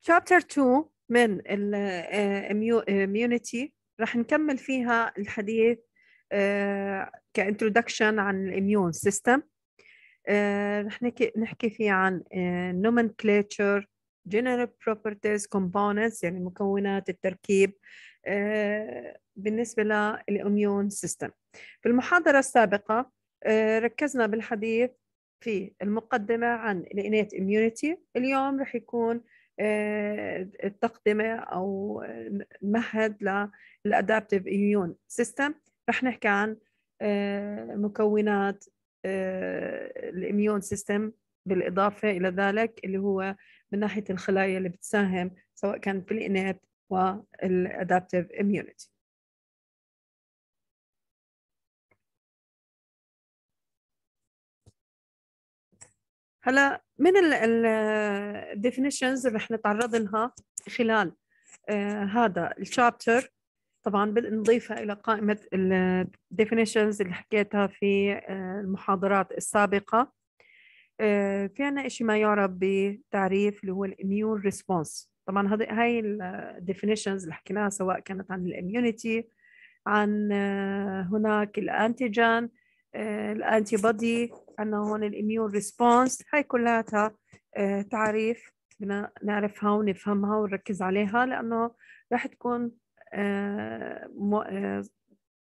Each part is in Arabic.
شابتر 2 من الاميونيتي آه، آه، رح نكمل فيها الحديث آه، كانترودكشن عن الاميون سيستم رح نحكي نحكي فيه عن nomenclature general properties components يعني مكونات التركيب بالنسبة للإميون سيستم في المحاضرة السابقة ركزنا بالحديث في المقدمة عن الانيت إميونيتي اليوم رح يكون آه، التقدمة أو آه، مهد للأدابتيف إيميون سيستم رح نحكي عن آه، مكونات الإميون سيستم بالإضافة إلى ذلك اللي هو من ناحية الخلايا اللي بتساهم سواء كان بالإنات والأدابتيف إميونيتي هلا من definitions اللي رح نتعرض لها خلال آه، هذا الشابتر طبعا بنضيفها الى قائمه definitions اللي حكيتها في آه، المحاضرات السابقه آه، في عنا شيء ما يعرف بتعريف اللي هو الاميون ريسبونس طبعا هذه هاي definitions اللي حكيناها سواء كانت عن الاميونيتي عن هناك الانتيجين الانتي بودي عندنا هون الاميون ريسبونس هاي كلها آه، تعريف بدنا نعرفها ونفهمها ونركز عليها لانه راح تكون آه، آه،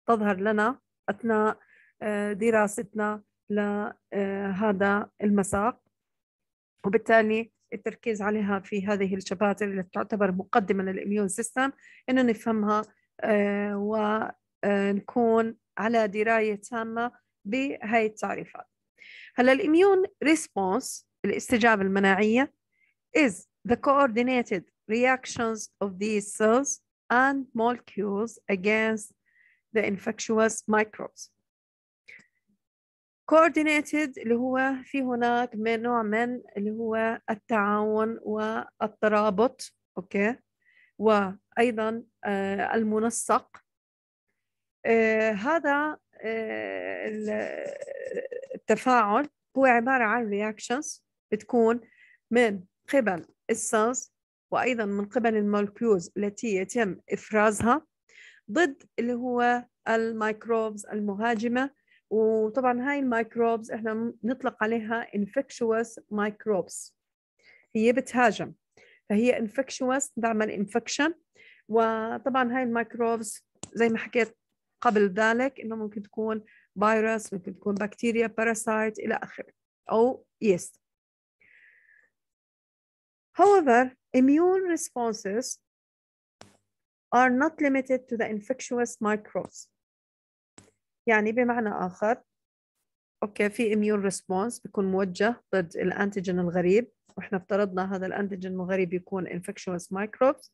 تظهر لنا اثناء دراستنا لهذا المساق وبالتالي التركيز عليها في هذه الشباتر اللي تعتبر مقدمه للاميون سيستم انه نفهمها ونكون على درايه تامه بهاي التعريفات هلا الاميون ريسبونس الاستجابه المناعيه is the coordinated reactions of these cells and molecules against the infectious microbes coordinated اللي هو في هناك من نوع من اللي هو التعاون والترابط اوكي وايضا آه، المنسق آه، هذا التفاعل هو عبارة عن reactions بتكون من قبل السنس وأيضا من قبل المولكيوز التي يتم إفرازها ضد اللي هو الميكروبز المهاجمة وطبعا هاي الميكروبز احنا نطلق عليها infectious microbes هي بتهاجم فهي infectious بعمل infection وطبعا هاي الميكروبز زي ما حكيت قبل ذلك انه ممكن تكون فيروس ممكن تكون بكتيريا باراسايت الى اخره او يس however immune responses are not limited to the infectious microbes يعني بمعنى آخر أوكي في immune response بيكون موجه ضد الأنتيجين الغريب وإحنا افترضنا هذا الأنتيجين الغريب يكون infectious microbes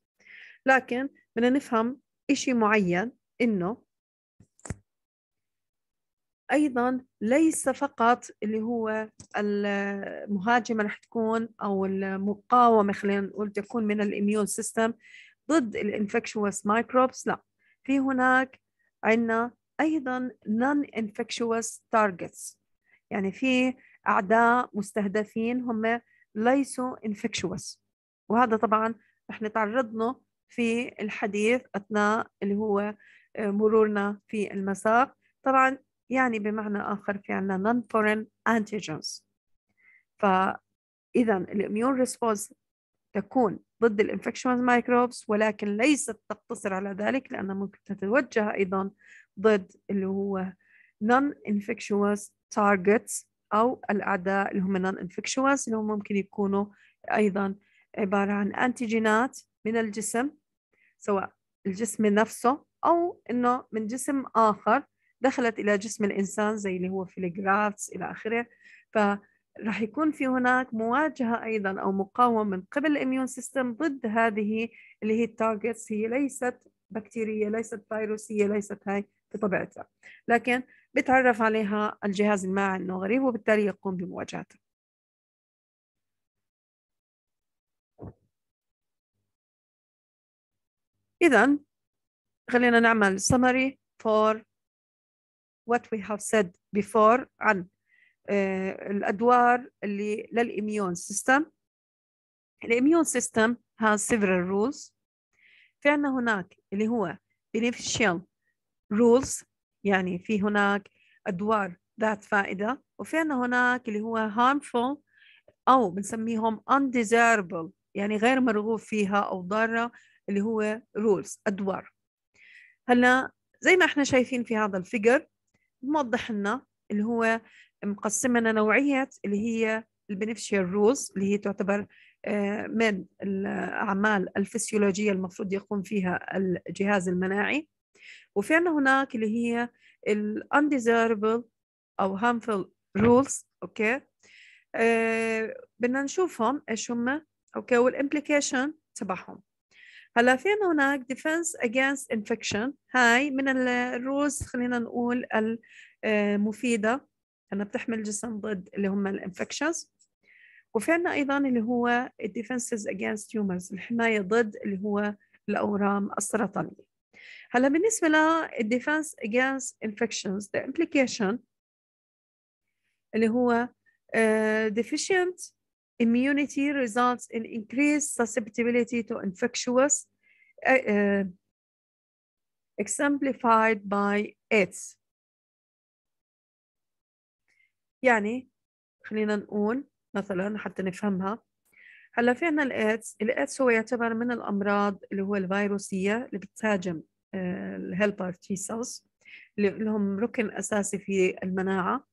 لكن بدنا نفهم إشي معين إنه ايضا ليس فقط اللي هو المهاجمه رح تكون او المقاومه خلينا نقول تكون من الاميون سيستم ضد الانفكشوس مايكروبس لا في هناك عندنا ايضا نون انفكشوس تارجتس يعني في اعداء مستهدفين هم ليسوا انفكشوس وهذا طبعا رح نتعرض له في الحديث اثناء اللي هو مرورنا في المساق طبعا يعني بمعنى آخر في عنا non-foreign antigens فإذا الاميون ريسبونس تكون ضد الانفكشنز مايكروبس ولكن ليست تقتصر على ذلك لأنها ممكن تتوجه أيضا ضد اللي هو non-infectious targets أو الأعداء اللي هم non-infectious اللي هم ممكن يكونوا أيضا عبارة عن أنتيجينات من الجسم سواء الجسم نفسه أو إنه من جسم آخر دخلت الى جسم الانسان زي اللي هو في الجرافتس الى اخره فراح يكون في هناك مواجهه ايضا او مقاومه من قبل الاميون سيستم ضد هذه اللي هي التارجتس هي ليست بكتيريه ليست فيروسيه ليست هاي بطبيعتها لكن بتعرف عليها الجهاز الماعي انه غريب وبالتالي يقوم بمواجهتها اذا خلينا نعمل summary for what we have said before عن آه، الأدوار اللي للإميون سيستم الإميون سيستم has several rules في عنا هناك اللي هو beneficial rules يعني في هناك أدوار ذات فائدة وفي عنا هناك اللي هو harmful أو بنسميهم undesirable يعني غير مرغوب فيها أو ضارة اللي هو rules أدوار هلا زي ما احنا شايفين في هذا الفيجر موضح لنا اللي هو مقسم لنا نوعيات اللي هي البنفشيال رولز اللي هي تعتبر آه، من الأعمال الفسيولوجية المفروض يقوم فيها الجهاز المناعي وفي عندنا هناك اللي هي الانديزيربل undesirable أو هامفل رولز أوكي آه، بدنا نشوفهم إيش هم أوكي والإمبليكيشن تبعهم هلا في هناك ديفنس اجينست انفكشن هاي من الروز خلينا نقول المفيده انها بتحمي الجسم ضد اللي هم الانفكشنز وفي عندنا ايضا اللي هو الديفنسز اجينست تيومرز الحمايه ضد اللي هو الاورام السرطانيه هلا بالنسبه للديفنس اجينست انفكشنز the امبليكيشن اللي هو uh, deficient immunity results in increased susceptibility to infectious, uh, uh, exemplified by AIDS. يعني خلينا نقول مثلا حتى نفهمها هلا في عندنا الايدز، الايدز هو يعتبر من الامراض اللي هو الفيروسيه اللي بتهاجم الهيلبر تي سيلز اللي لهم ركن اساسي في المناعه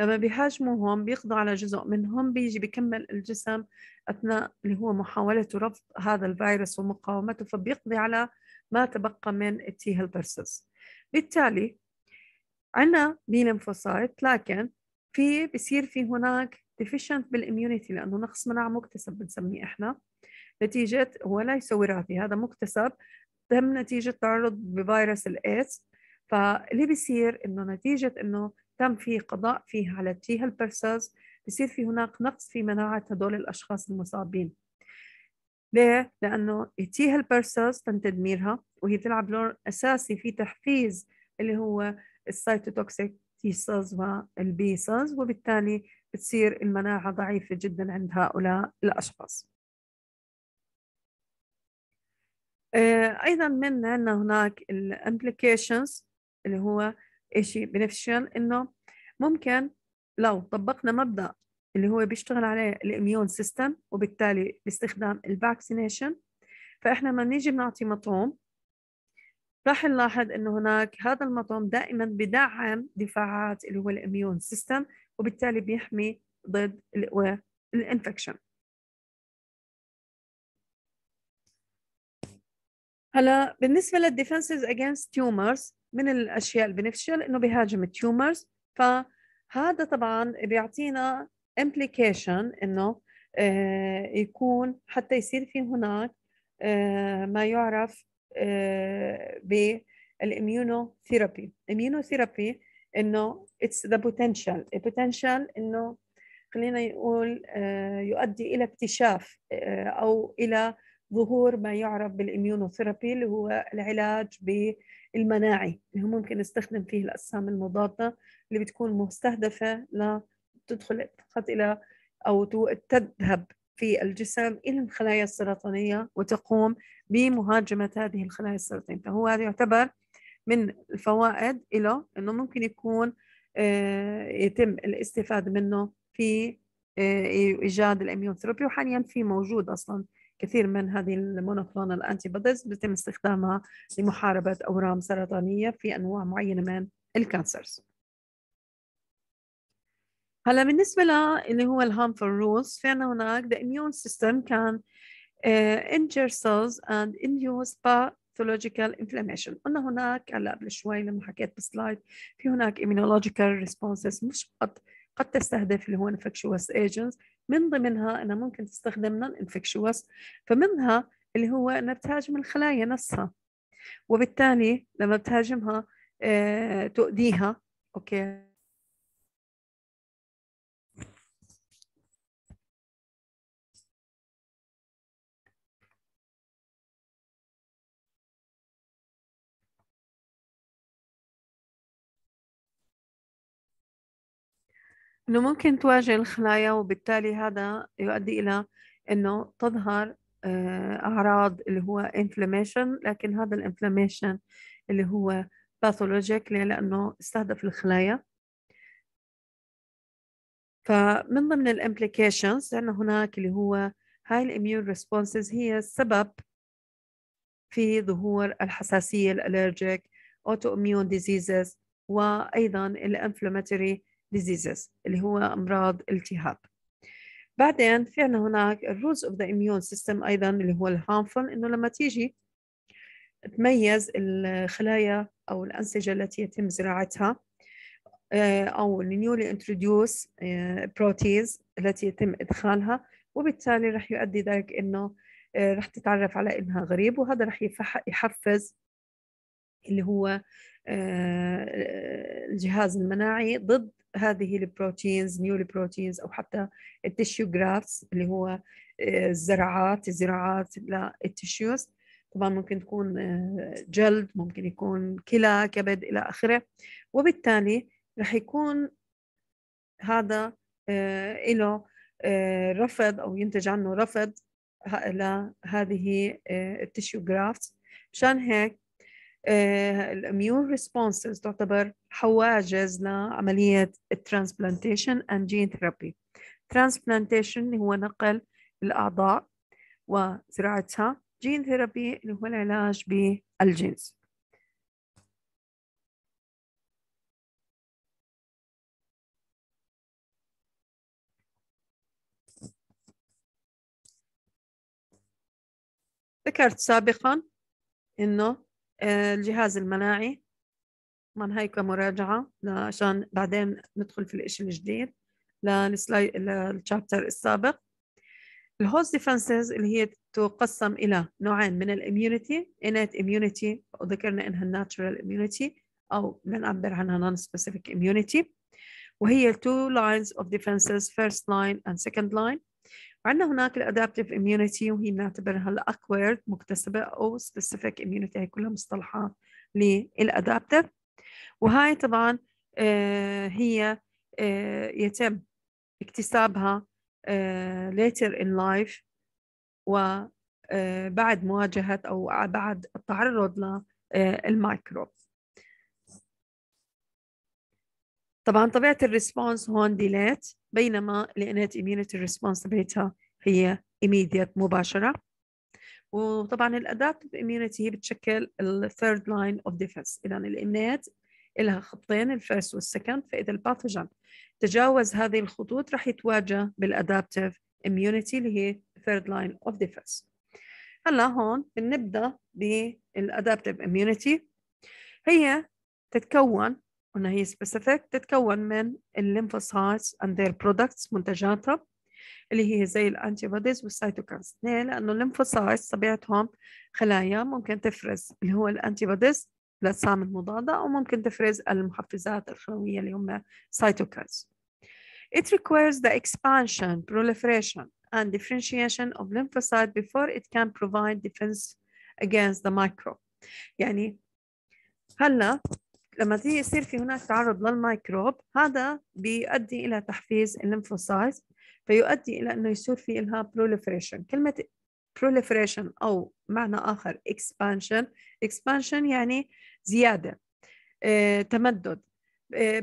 لما بيهاجموهم بيقضوا على جزء منهم بيجي بكمل الجسم أثناء اللي هو محاولة رفض هذا الفيروس ومقاومته فبيقضي على ما تبقى من التي هيلبرسز بالتالي عنا بليمفوسايت لكن في بصير في هناك ديفيشنت بالاميونيتي لانه نقص مناعه مكتسب بنسميه احنا نتيجه هو لا يسوي رهبي هذا مكتسب تم نتيجه تعرض بفيروس الايدز فاللي بيصير انه نتيجه انه تم في قضاء فيه على تي هيلبرسز بصير في هناك نقص في مناعة هدول الأشخاص المصابين ليه؟ لأنه تي هيلبرسز تم تدميرها وهي بتلعب دور أساسي في تحفيز اللي هو السيتوتوكسيك تي سيلز والبي سيلز وبالتالي بتصير المناعة ضعيفة جدا عند هؤلاء الأشخاص آه، أيضا من عندنا هناك الامبليكيشنز اللي هو شيء بنفشل انه ممكن لو طبقنا مبدا اللي هو بيشتغل عليه الاميون سيستم وبالتالي باستخدام الفاكسينيشن فاحنا لما نيجي بنعطي مطعوم راح نلاحظ انه هناك هذا المطعوم دائما بدعم دفاعات اللي هو الاميون سيستم وبالتالي بيحمي ضد الانفكشن هلا بالنسبه للديفنسز اجينست تيومرز من الاشياء البنفشل انه بيهاجم التيومرز فهذا طبعا بيعطينا امبليكيشن انه آه، يكون حتى يصير في هناك آه، ما يعرف آه، بالاميونوثيرابي ثيرابي انه اتس ذا بوتنشال البوتنشال انه خلينا نقول يؤدي الى اكتشاف او الى ظهور ما يعرف بالاميونوثيرابي اللي هو العلاج المناعي اللي هو ممكن نستخدم فيه الاجسام المضاده اللي بتكون مستهدفه لتدخل فقط الى او تذهب في الجسم الى الخلايا السرطانيه وتقوم بمهاجمه هذه الخلايا السرطانيه فهو هذا يعتبر من الفوائد له انه ممكن يكون آه، يتم الاستفاده منه في آه، ايجاد الاميون ثيرابي وحاليا في موجود اصلا كثير من هذه المونوكلون انتي بوديز بيتم استخدامها لمحاربه اورام سرطانيه في انواع معينه من الكانسرز هلا بالنسبه للي هو الهامفر رولز في عندنا هناك the immune system can انجر آه، injure cells and induce pathological inflammation قلنا هناك هلا قبل شوي لما حكيت بسلايد في هناك immunological responses مش فقط قد تستهدف اللي هو infectious agents من ضمنها أنها ممكن تستخدم non infectious فمنها اللي هو أنها بتهاجم الخلايا نفسها وبالتالي لما بتهاجمها آه، تؤذيها أوكي انه ممكن تواجه الخلايا وبالتالي هذا يؤدي الى انه تظهر آه، اعراض اللي هو انفلاميشن لكن هذا الانفلاميشن اللي هو باثولوجيك لانه استهدف الخلايا فمن ضمن الامبليكيشنز عندنا هناك اللي هو هاي الاميون ريسبونسز هي السبب في ظهور الحساسيه الالرجيك اوتو اميون ديزيزز وايضا الانفلاماتوري diseases اللي هو أمراض التهاب بعدين في عنا هناك rules اوف ذا immune system أيضا اللي هو harmful إنه لما تيجي تميز الخلايا أو الأنسجة التي يتم زراعتها آه، أو النيولي انتروديوس بروتيز التي يتم إدخالها وبالتالي رح يؤدي ذلك إنه آه، رح تتعرف على إنها غريب وهذا رح يحفز اللي هو آه، الجهاز المناعي ضد هذه البروتينز نيو البروتينز او حتى التشيو جرافس اللي هو آه، الزراعات الزراعات للتشيوز طبعا ممكن تكون آه، جلد ممكن يكون كلى كبد الى اخره وبالتالي رح يكون هذا آه، له رفض او ينتج عنه رفض لهذه التشيو جرافتس مشان هيك الاميون آه، ريسبونسز تعتبر حواجز لعمليه الترانسبلانتيشن اند جين ثيرابي ترانسبلانتيشن اللي هو نقل الاعضاء وزراعتها جين ثيرابي اللي هو العلاج بالجينز ذكرت سابقا انه آه، الجهاز المناعي من هيك كمراجعة عشان بعدين ندخل في الإشي الجديد للسلاي للشابتر السابق الهوست ديفنسز اللي هي تقسم إلى نوعين من الإميونيتي إنات إميونيتي وذكرنا إنها natural إميونيتي أو بنعبر عنها نون سبيسيفيك إميونيتي وهي two lines of defenses first line and second line عندنا هناك الادابتيف اميونيتي وهي بنعتبرها الاكويرد مكتسبه او سبيسيفيك اميونيتي هي كلها مصطلحات للادابتيف وهاي طبعا آه، هي آه، يتم اكتسابها آه، later in life وبعد مواجهة أو بعد التعرض للميكروب طبعا طبيعة الريسبونس هون ديليت بينما لقينات immunity ريسبونس تبعتها هي immediate مباشرة وطبعا الادابتف اميونيتي هي بتشكل الثيرد لاين اوف ديفنس اذا الامنات لها خطين الفيرست والسكند فاذا الباثوجين تجاوز هذه الخطوط راح يتواجه بالادابتف اميونيتي اللي هي ثيرد لاين اوف ديفنس هلا هون بنبدا بالادابتف اميونيتي هي تتكون قلنا هي سبيسيفيك تتكون من الليمفوسايتس اند ذير برودكتس منتجاتها اللي هي زي الانتي بوديز والسيتوكاينز ليه؟ لانه الليمفوسايتس طبيعتهم خلايا ممكن تفرز اللي هو الانتي بوديز الاجسام المضادة أو ممكن تفرز المحفزات الخلوية اللي هم cytokines. It requires the expansion, proliferation, and differentiation of lymphocyte before it can provide defense against the microbe. يعني هلا لما تيجي يصير في هناك تعرض للميكروب هذا بيؤدي الى تحفيز الليمفوسايت فيؤدي الى انه يصير في لها بروليفريشن كلمه بروليفريشن أو معنى آخر اكسبانشن اكسبانشن يعني زيادة آه، تمدد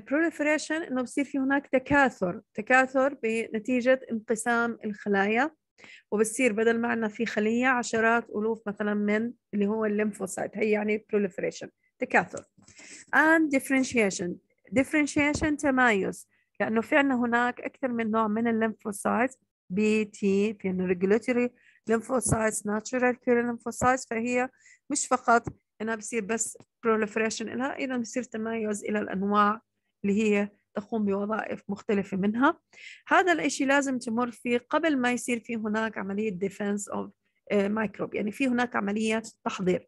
بروليفريشن آه، إنه بصير في هناك تكاثر تكاثر بنتيجة انقسام الخلايا وبصير بدل ما عندنا في خلية عشرات ألوف مثلا من اللي هو الليمفوسايت هي يعني بروليفريشن تكاثر and differentiation differentiation تمايز لأنه في عنا هناك أكثر من نوع من الليمفوسايت بي تي عنا regulatory lymphocytes natural killer lymphocytes فهي مش فقط انها بصير بس proliferation لها ايضا بصير تمايز الى الانواع اللي هي تقوم بوظائف مختلفة منها هذا الإشي لازم تمر فيه قبل ما يصير في هناك عملية defense of آه، microbe يعني في هناك عملية تحضير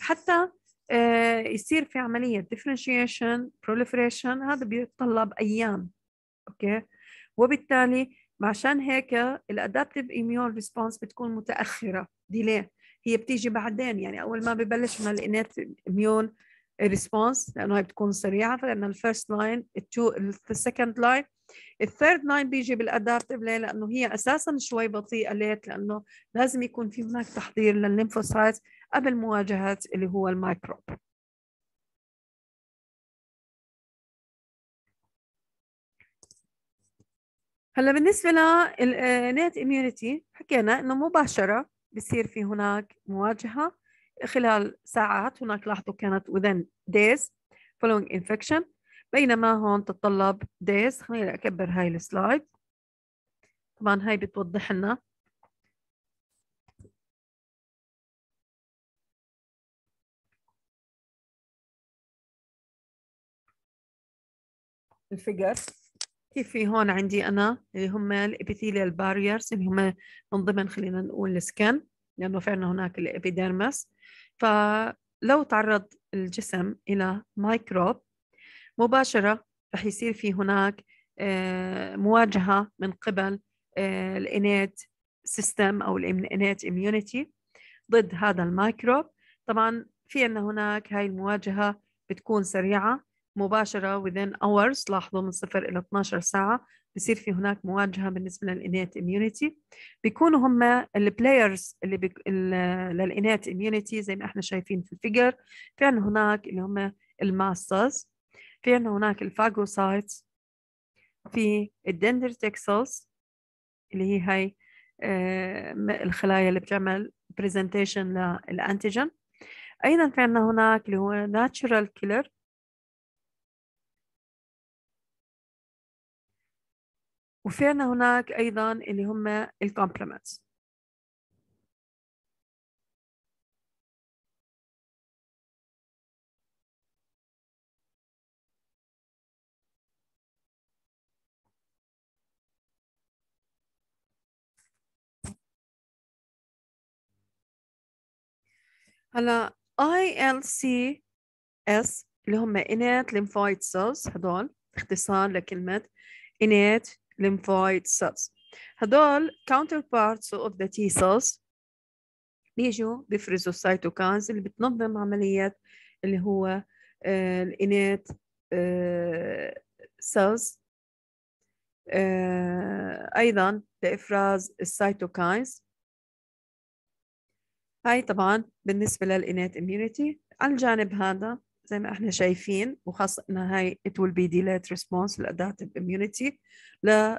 حتى آه، يصير في عملية differentiation proliferation هذا بيتطلب أيام أوكي وبالتالي عشان هيك الادابتيف اميون ريسبونس بتكون متاخره ديلي هي بتيجي بعدين يعني اول ما ببلش من الانات اميون ريسبونس لانه هي بتكون سريعه فلان الفيرست لاين التو السكند لاين الثيرد لاين بيجي بالادابتيف ليه؟ لانه هي اساسا شوي بطيئه ليت لانه لازم يكون في هناك تحضير للليمفوسايتس قبل مواجهة اللي هو الميكروب هلا بالنسبة للنات آه، اميونيتي حكينا انه مباشرة بصير في هناك مواجهة خلال ساعات هناك لاحظوا كانت within days following infection بينما هون تتطلب days خليني أكبر هاي السلايد طبعا هاي بتوضح لنا الفيجر كيف في هون عندي انا اللي هم الابيثيليال باريرز اللي هم من ضمن خلينا نقول السكن لانه فعلا هناك الابيديرمس فلو تعرض الجسم الى مايكروب مباشره رح يصير في هناك آه، مواجهه من قبل آه، الانيت سيستم او الانيت اميونيتي ضد هذا المايكروب طبعا في عندنا هناك هاي المواجهه بتكون سريعه مباشرة within hours لاحظوا من صفر إلى 12 ساعة بصير في هناك مواجهة بالنسبة للإنات إميونيتي بيكونوا هم البلايرز اللي بي... للإنات إميونيتي زي ما إحنا شايفين في الفيجر في عندنا هناك اللي هم الماسترز في عندنا هناك الفاجوسايتس في الدندرتكسلز اللي هي هاي آه الخلايا اللي بتعمل برزنتيشن للأنتيجن ايضا في عندنا هناك اللي هو ناتشورال كيلر وفي عنا هناك أيضا اللي هم الكومبلمنتس هلا اس اللي هم innate lymphoid cells هدول اختصار لكلمة innate lymphoid cells هدول counterparts of the T cells بيجوا بيفرزوا cytokines اللي بتنظم عمليات اللي هو innate آه، آه، cells آه، ايضا لافراز السيتوكاينز هاي طبعا بالنسبه innate immunity على الجانب هذا زي ما احنا شايفين وخاصة انها هاي it will be delayed response للادابتيف immunity ل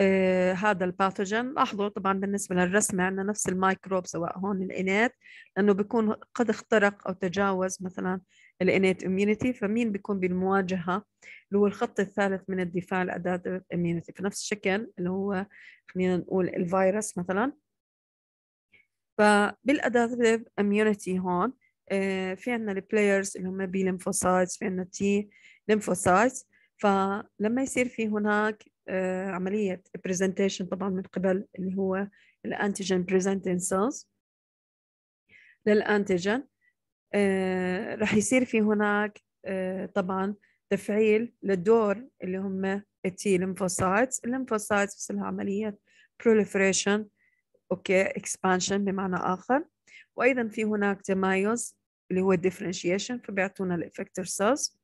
آه، هذا الباثوجين لاحظوا طبعا بالنسبه للرسمه عندنا نفس الميكروب سواء هون الانيت لانه بيكون قد اخترق او تجاوز مثلا الانيت اميونيتي فمين بيكون بالمواجهه اللي هو الخط الثالث من الدفاع الادابتيف اميونيتي فنفس الشكل اللي هو خلينا نقول الفيروس مثلا فبالادابتيف اميونيتي هون آه، في عندنا البلايرز اللي هم بي لمفوسايتس في عندنا تي لمفوسايتس فلما يصير في هناك آه، عملية برزنتيشن طبعا من قبل اللي هو الانتيجين بريزنتين سيلز للانتيجين راح يصير في هناك آه، طبعا تفعيل للدور اللي هم التي لمفوسايتس الليمفوسايتس لها عملية proliferation اوكي okay, expansion بمعنى آخر وأيضا في هناك تمايز اللي هو الديفرنشيشن فبيعطونا الافكتر سيلز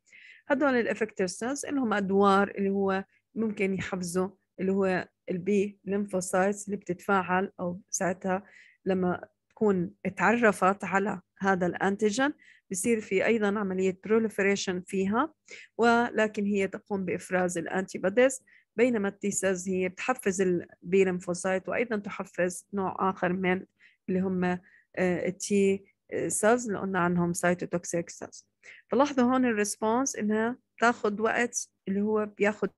هدول الافكتر سيلز لهم ادوار اللي هو ممكن يحفزوا اللي هو البي ليمفوسايتس اللي بتتفاعل او ساعتها لما تكون اتعرفت على هذا الانتيجن بصير في ايضا عمليه بروليفريشن فيها ولكن هي تقوم بافراز الانتي بوديز بينما سيلز هي بتحفز البي ليمفوسايت وايضا تحفز نوع اخر من اللي هم التي آه، سيلز اللي قلنا عنهم سايتوتوكسيك سيلز فلاحظوا هون الريسبونس انها تاخذ وقت اللي هو بياخذ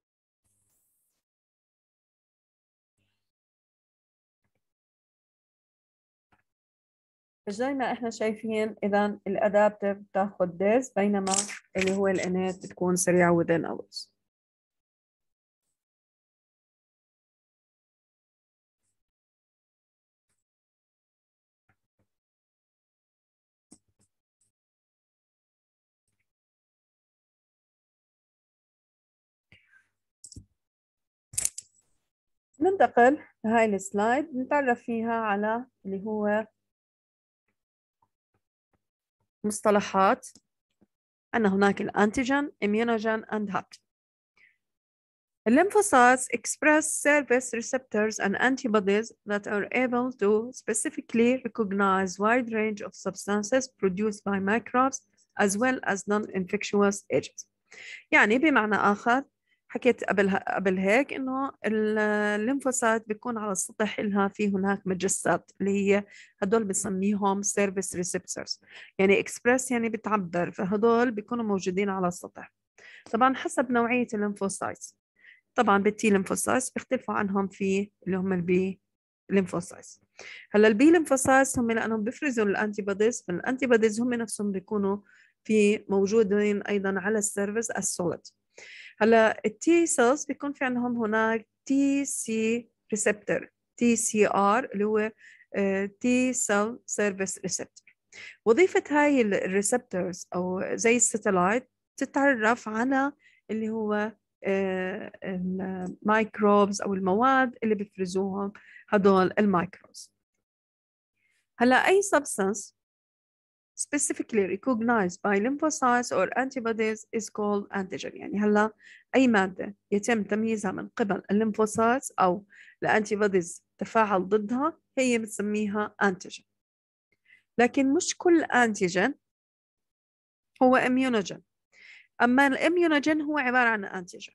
زي ما احنا شايفين اذا الادابتيف بتاخذ ديز بينما اللي هو الانات بتكون سريعه within hours ننتقل لهاي السلايد نتعرف فيها على اللي هو مصطلحات أن هناك الأنتيجين، إميونوجين and هاب. Lymphocytes express surface receptors and antibodies that are able to specifically recognize wide range of substances produced by microbes as well as non-infectious agents. يعني بمعنى آخر حكيت قبل قبل هيك انه الليمفوسات بيكون على السطح لها في هناك مجسات اللي هي هدول بنسميهم سيرفيس ريسبتورز يعني اكسبرس يعني بتعبر فهدول بيكونوا موجودين على السطح طبعا حسب نوعيه الليمفوسايت طبعا بالتي ليمفوسايت بيختلفوا عنهم في اللي هم البي ليمفوسايت هلا البي ليمفوسايت هم لانهم بيفرزوا الانتي بوديز فالانتي بوديز هم نفسهم بيكونوا في موجودين ايضا على السيرفيس السوليد هلا التي سيلز بيكون في عندهم هناك تي سي ريسبتر تي سي ار اللي هو تي سيل سيرفيس ريسبتر وظيفة هاي الريسبتورز أو زي الستلايت تتعرف على اللي هو آه، الميكروبز أو المواد اللي بيفرزوهم هدول الميكروبز هلا أي سبستانس specifically recognized by lymphocytes or antibodies is called antigen يعني هلا أي مادة يتم تمييزها من قبل lymphocytes أو antibodies تفاعل ضدها هي بنسميها antigen لكن مش كل antigen هو immunogen أما الاميونوجين هو عبارة عن انتيجين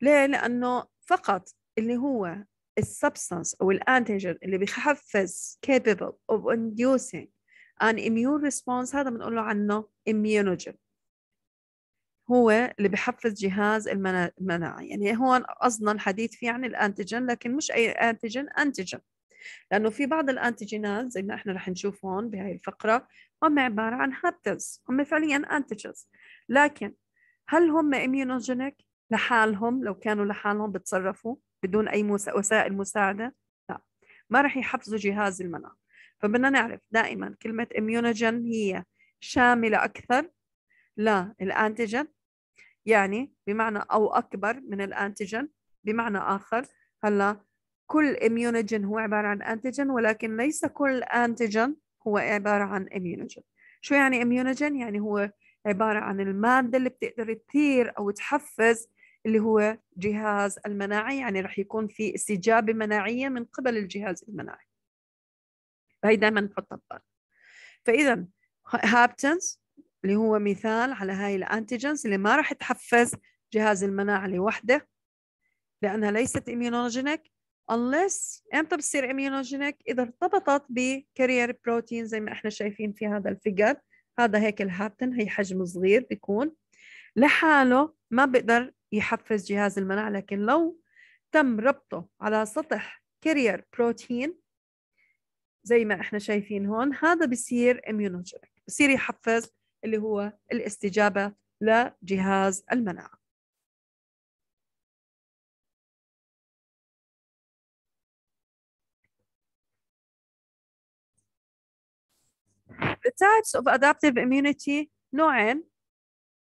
ليه؟ لأنه فقط اللي هو السبستانس أو الانتيجين اللي بيحفز capable of inducing ان اميون ريسبونس هذا بنقول له عنه اميونوجين هو اللي بحفز جهاز المناعه يعني هون قصدنا الحديث فيه عن الانتيجين لكن مش اي انتيجين انتيجين لانه في بعض الانتيجينات زي ما احنا رح نشوف هون بهي الفقره هم عباره عن هابتز هم فعليا انتيجينز لكن هل هم اميونوجينيك لحالهم لو كانوا لحالهم بتصرفوا بدون اي وسائل مساعده لا ما رح يحفزوا جهاز المناعه فبدنا نعرف دائما كلمة اميونوجين هي شاملة أكثر للأنتيجين يعني بمعنى أو أكبر من الأنتيجين بمعنى آخر هلا كل اميونوجين هو عبارة عن أنتيجين ولكن ليس كل أنتيجين هو عبارة عن اميونوجين شو يعني اميونوجين؟ يعني هو عبارة عن المادة اللي بتقدر تثير أو تحفز اللي هو جهاز المناعي يعني رح يكون في استجابة مناعية من قبل الجهاز المناعي فهي دائما نحطها ببال فاذا هابتنز اللي هو مثال على هاي الانتيجنز اللي ما راح تحفز جهاز المناعه لوحده لانها ليست اميونوجينيك unless امتى بتصير اميونوجينيك اذا ارتبطت بكارير بروتين زي ما احنا شايفين في هذا الفيجر هذا هيك الهابتن هي حجم صغير بيكون لحاله ما بقدر يحفز جهاز المناعه لكن لو تم ربطه على سطح كارير بروتين زي ما احنا شايفين هون هذا بصير اميونوجينيك بصير يحفز اللي هو الاستجابه لجهاز المناعه The types of adaptive immunity نوعين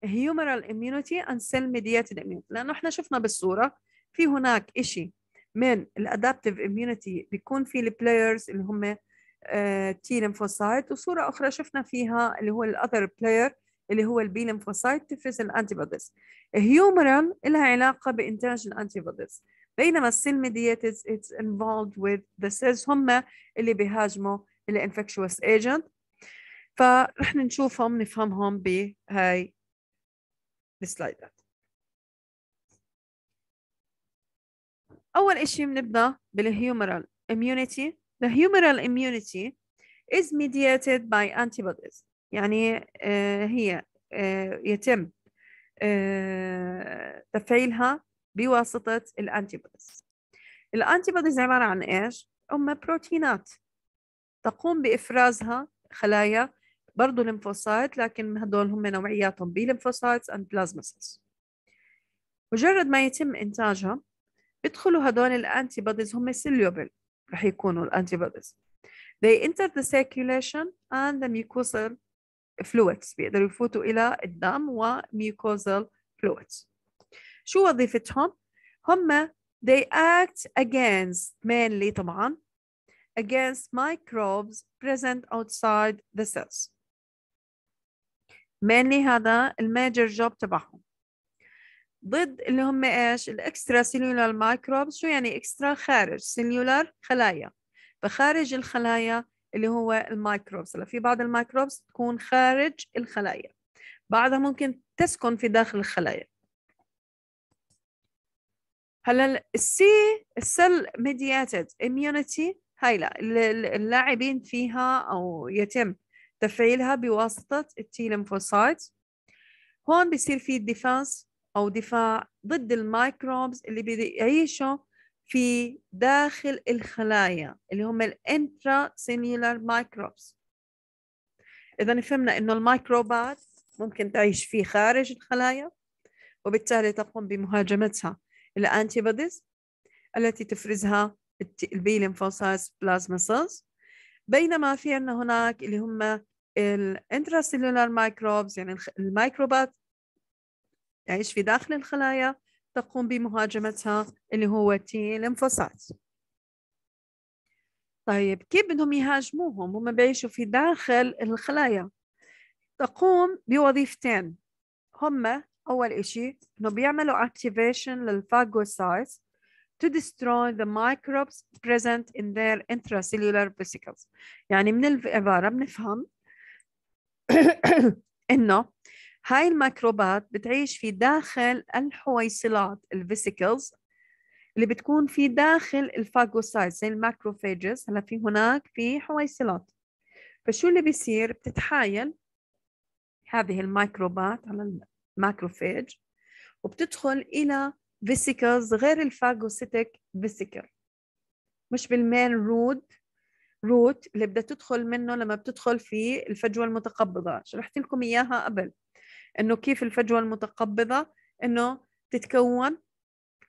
humoral immunity and cell mediated immunity لانه احنا شفنا بالصوره في هناك شيء من الادابتيف اميونيتي بيكون في البلايرز اللي هم تي آه، لمفوسايت وصوره اخرى شفنا فيها اللي هو الاذر بلاير اللي هو البي لمفوسايت تفرز الانتي بوديز هيومرال لها علاقه بانتاج الانتي بوديز بينما السيل ميدياتز اتس انفولد وذ ذا سيلز هم اللي بيهاجموا الانفكشوس ايجنت فرح نشوفهم نفهمهم بهاي السلايدات أول إشي بنبدأ بالهيومرال اميونيتي the humoral immunity is mediated by antibodies يعني آه، هي آه، يتم آه، تفعيلها بواسطة الأنتيبوديز الأنتيبوديز عبارة عن إيش؟ هم بروتينات تقوم بإفرازها خلايا برضه ليمفوسايت لكن هدول هم نوعياتهم بليمفوسايتس اند بلازما سيلز مجرد ما يتم إنتاجها بيدخلوا هدول الانتي بوديز هم سيليوبل رح يكونوا الانتي بوديز they enter the circulation and the mucosal fluids بيقدروا يفوتوا إلى الدم وميكوزال fluids شو وظيفتهم؟ هم they act against mainly طبعا against microbes present outside the cells mainly هذا الميجر جوب تبعهم ضد اللي هم ايش الاكسترا سيلولار مايكروب شو يعني اكسترا خارج سيلولار خلايا فخارج الخلايا اللي هو المايكروبس هلا في بعض المايكروبس تكون خارج الخلايا بعضها ممكن تسكن في داخل الخلايا هلا السي السل ميدياتد اميونيتي هاي لا اللاعبين فيها او يتم تفعيلها بواسطه التي ليمفوسايت هون بصير في ديفانس أو دفاع ضد الميكروبز اللي بيعيشوا في داخل الخلايا اللي هم الانترا سيلولار مايكروبس إذا فهمنا إنه الميكروبات ممكن تعيش في خارج الخلايا وبالتالي تقوم بمهاجمتها الأنتي بوديز التي تفرزها البي ليمفوسايتس بلازما سيلز بينما في عندنا هناك اللي هم الانترا سيلولار مايكروبز يعني الميكروبات تعيش في داخل الخلايا تقوم بمهاجمتها اللي هو تي لمفوسات طيب كيف بدهم يهاجموهم هم بيعيشوا في داخل الخلايا تقوم بوظيفتين هم أول شيء إنه بيعملوا activation للفاجوسايتس to destroy the microbes present in their intracellular vesicles يعني من العبارة بنفهم إنه هاي الميكروبات بتعيش في داخل الحويصلات الفيسيكلز اللي بتكون في داخل الفاجوسايت زي الماكروفاجز هلا في هناك في حويصلات فشو اللي بيصير بتتحايل هذه الميكروبات على الماكروفاج وبتدخل إلى فيسيكلز غير الفاجوسيتك فيسيكل مش بالمين رود روت اللي بدها تدخل منه لما بتدخل في الفجوة المتقبضة شرحت لكم إياها قبل انه كيف الفجوه المتقبضه انه تتكون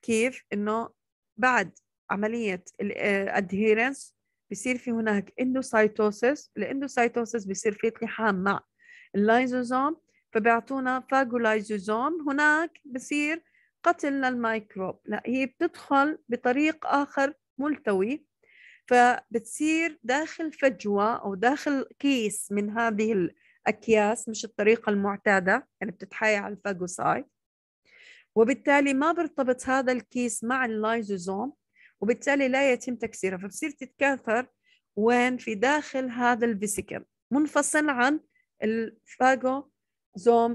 كيف انه بعد عمليه الادهيرنس بصير في هناك اندوسايتوسيس الاندوسايتوسيس بصير في التحام مع اللايزوزوم فبيعطونا فاجولايزوزوم هناك بصير قتل للميكروب لا هي بتدخل بطريق آخر ملتوي فبتصير داخل فجوة أو داخل كيس من هذه أكياس مش الطريقة المعتادة يعني بتتحايل على الفاجوسايت وبالتالي ما بيرتبط هذا الكيس مع اللايزوزوم وبالتالي لا يتم تكسيرها فبصير تتكاثر وين في داخل هذا الفيسيكل منفصل عن الفاجوزوم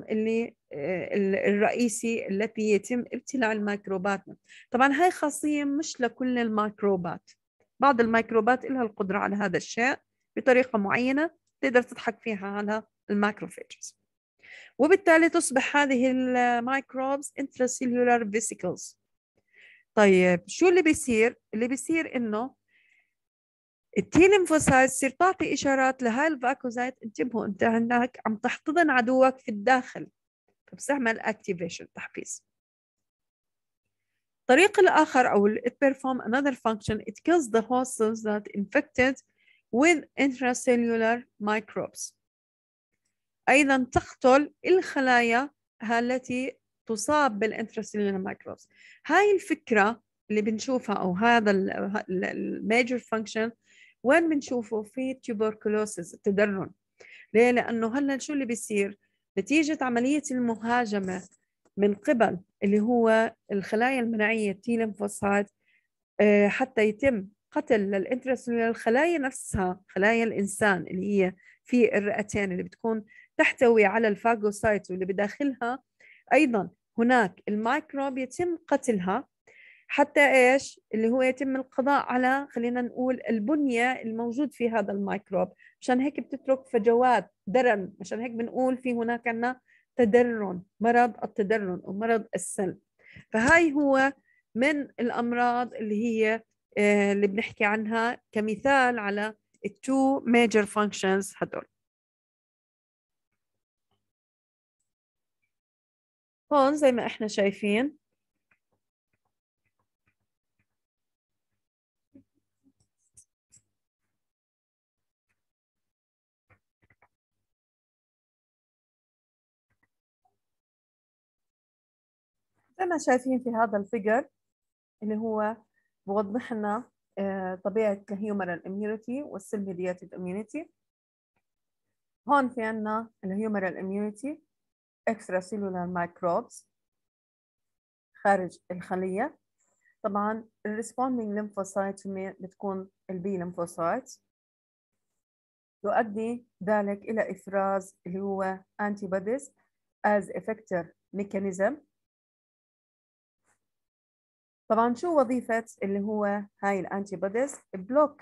اللي آه، الرئيسي التي يتم ابتلاع الميكروبات طبعا هاي خاصية مش لكل الميكروبات بعض الميكروبات لها القدرة على هذا الشيء بطريقة معينة تقدر تضحك فيها على الماكروفيجز وبالتالي تصبح هذه الميكروبز intracellular vesicles طيب شو اللي بيصير؟ اللي بيصير انه التي ليمفوسايت تصير تعطي اشارات لهاي الفاكوزايت انتبهوا انت عندك عم تحتضن عدوك في الداخل فبتعمل اكتيفيشن تحفيز الطريق الاخر او it perform another function it kills the host cells that infected with intracellular microbes أيضا تقتل الخلايا التي تصاب بالانترسيلولار مايكروبس هاي الفكرة اللي بنشوفها أو هذا الميجر فانكشن وين بنشوفه في تيوبركلوسز التدرن ليه لأنه هلا شو اللي بيصير نتيجة عملية المهاجمة من قبل اللي هو الخلايا المناعية تي لمفوسفات آه، حتى يتم قتل للانترسلولار الخلايا نفسها خلايا الإنسان اللي هي في الرئتين اللي بتكون تحتوي على الفاجوسايت واللي بداخلها ايضا هناك الميكروب يتم قتلها حتى ايش اللي هو يتم القضاء على خلينا نقول البنيه الموجود في هذا الميكروب مشان هيك بتترك فجوات درن مشان هيك بنقول في هناك عندنا تدرن مرض التدرن ومرض السل فهاي هو من الامراض اللي هي آه، اللي بنحكي عنها كمثال على التو ميجر فانكشنز هدول هون زي ما احنا شايفين زي ما شايفين في هذا الفيجر اللي هو بوضح لنا آه، طبيعة الهيومرال اميونيتي والسلميديات الاميونيتي هون في عنا الهيومرال اميونيتي extracellular microbes خارج الخلية طبعا ال responding lymphocytes بتكون ال B lymphocytes يؤدي ذلك إلى إفراز اللي هو antibodies as effector mechanism طبعا شو وظيفة اللي هو هاي ال antibodies block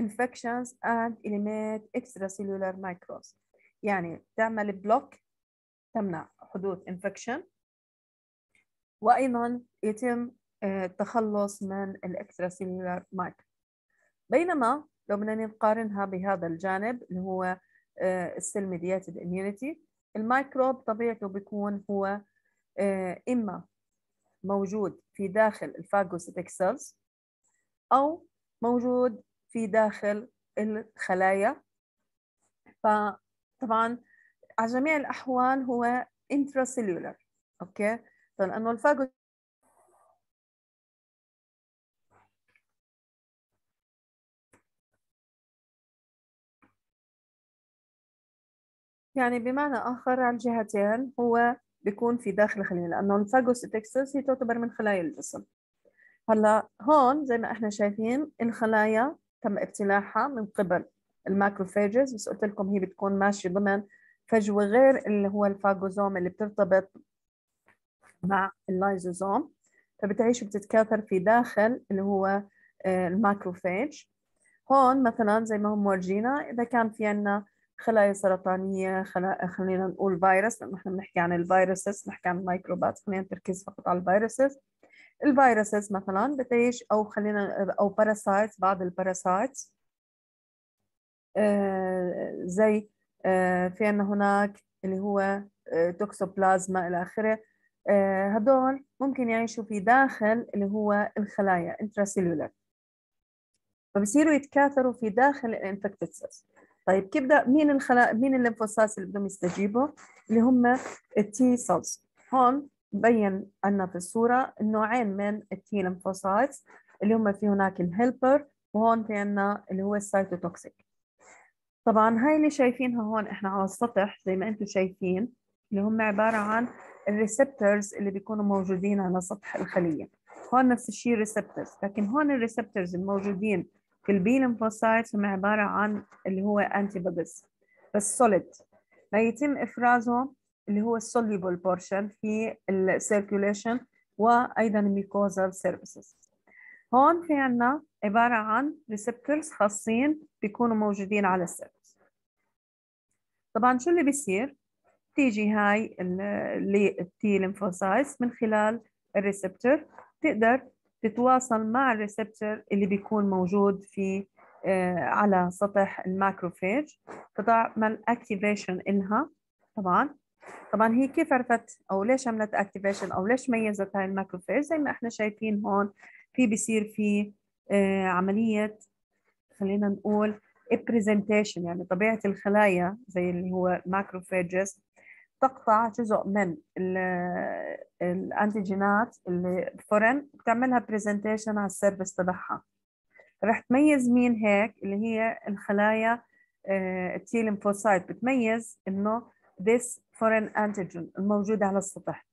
infections and eliminate extracellular microbes يعني تعمل block تمنع حدوث انفكشن وايضا يتم التخلص آه، من الاكسترا سيلولار مايكرو بينما لو بدنا نقارنها بهذا الجانب اللي هو السيل ميدياتد اميونيتي الميكروب طبيعته بيكون هو آه، اما موجود في داخل الفاجوسيتك سيلز او موجود في داخل الخلايا فطبعا على جميع الاحوال هو intracellular اوكي لانه الفاجو يعني بمعنى اخر على الجهتين هو بيكون في داخل الخليه لانه الفاجوسيتكسس هي تعتبر من خلايا الجسم هلا هون زي ما احنا شايفين الخلايا تم ابتلاعها من قبل الماكروفاجز بس قلت لكم هي بتكون ماشيه ضمن فجوه غير اللي هو الفاجوزوم اللي بترتبط مع اللايزوزوم فبتعيش وبتتكاثر في داخل اللي هو آه، الماكروفاج هون مثلا زي ما هم مورجينا اذا كان في عندنا خلايا سرطانية خلا... خلينا نقول فيروس لأنه إحنا بنحكي عن الفيروسز بنحكي عن الميكروبات خلينا نركز فقط على الفيروسز الفيروسز مثلا بتعيش أو خلينا أو باراسايت بعض الباراسايتس آه زي آه، في عندنا هناك اللي هو آه، توكسوبلازما إلى آخره آه، هدول ممكن يعيشوا في داخل اللي هو الخلايا intracellular فبصيروا يتكاثروا في داخل الانفكتد سيلز طيب كيف مين الخلا مين الليمفوسايتس اللي بدهم يستجيبوا اللي هم التي سيلز هون بين عنا في الصورة نوعين من التي ليمفوسايتس اللي هم في هناك الهيلبر وهون في عنا اللي هو السيتوتوكسيك طبعا هاي اللي شايفينها هون احنا على السطح زي ما انتم شايفين اللي هم عباره عن الريسبتورز اللي بيكونوا موجودين على سطح الخليه هون نفس الشيء ريسبتورز لكن هون الريسبتورز الموجودين في البي لمفوسايت هم عباره عن اللي هو انتي بس سوليد ما يتم افرازهم اللي هو السوليبل بورشن في السيركيوليشن وايضا الميكوزال سيرفيسز هون في عنا عباره عن ريسبتورز خاصين بيكونوا موجودين على السيل طبعا شو اللي بيصير تيجي هاي اللي التي ليمفوسايتس من خلال الريسبتور تقدر تتواصل مع الريسبتور اللي بيكون موجود في آه، على سطح الماكروفيج فتعمل اكتيفيشن إلها طبعا طبعا هي كيف عرفت او ليش عملت اكتيفيشن او ليش ميزت هاي الماكروفيج زي ما احنا شايفين هون في بصير في آه، عمليه خلينا نقول البرزنتيشن يعني طبيعة الخلايا زي اللي هو ماكروفاجز تقطع جزء من الانتيجينات اللي فورن بتعملها برزنتيشن على السيرفس تبعها رح تميز مين هيك اللي هي الخلايا آه، التي ليمفوسايت بتميز انه this foreign antigen الموجودة على السطح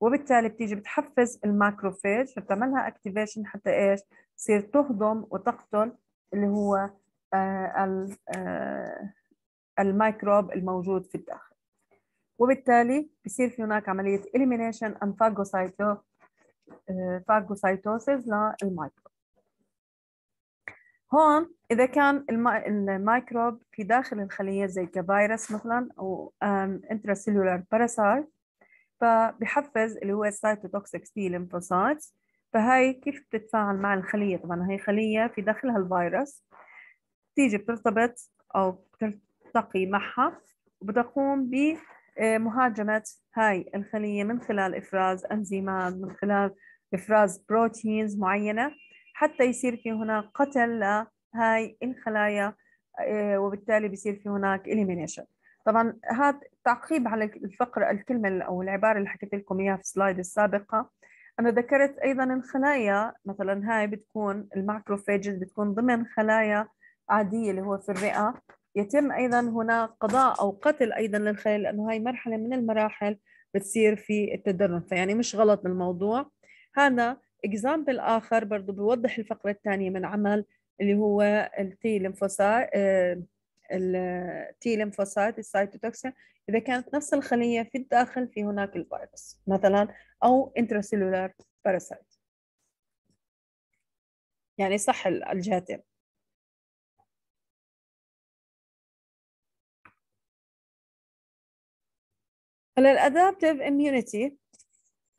وبالتالي بتيجي بتحفز الماكروفاج فبتعملها اكتيفيشن حتى ايش؟ تصير تهضم وتقتل اللي هو آه، آه، الميكروب الموجود في الداخل وبالتالي بصير في هناك عملية elimination and آه، phagocytosis للميكروب هون إذا كان الميكروب في داخل الخلية زي كفيروس مثلا أو intracellular parasite فبحفز اللي هو cytotoxic T lymphocytes فهي كيف بتتفاعل مع الخلية طبعا هي خلية في داخلها الفيروس بتيجي بترتبط أو بتلتقي معها وبتقوم بمهاجمة هاي الخلية من خلال إفراز أنزيمات من خلال إفراز بروتينز معينة حتى يصير في هناك قتل لهاي الخلايا آه، وبالتالي بيصير في هناك إليمينيشن طبعا هذا تعقيب على الفقرة الكلمة أو العبارة اللي حكيت لكم إياها في السلايد السابقة أنا ذكرت أيضا الخلايا مثلا هاي بتكون الماكروفاجز بتكون ضمن خلايا عادية اللي هو في الرئة يتم أيضا هنا قضاء أو قتل أيضا للخلل لأنه هاي مرحلة من المراحل بتصير في التدرن فيعني مش غلط بالموضوع هذا اكزامبل آخر برضو بيوضح الفقرة الثانية من عمل اللي هو التي لمفوسايت آه، التي لمفوسايت السيتوتوكسين اذا كانت نفس الخليه في الداخل في هناك الفيروس مثلا او انترسيلولار باراسايت يعني صح الجهتين هلا الادابتيف immunity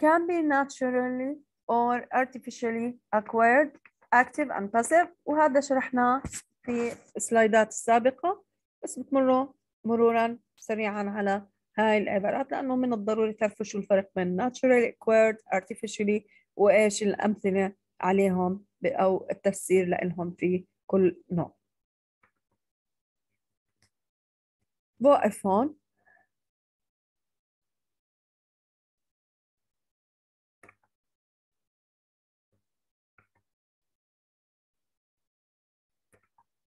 can be naturally or artificially acquired active and passive وهذا شرحناه في السلايدات السابقة بس بتمروا مرورا سريعا على هاي العبارات لأنه من الضروري تعرفوا شو الفرق بين naturally acquired artificially وإيش الأمثلة عليهم أو التفسير لإلهم في كل نوع بوقف هون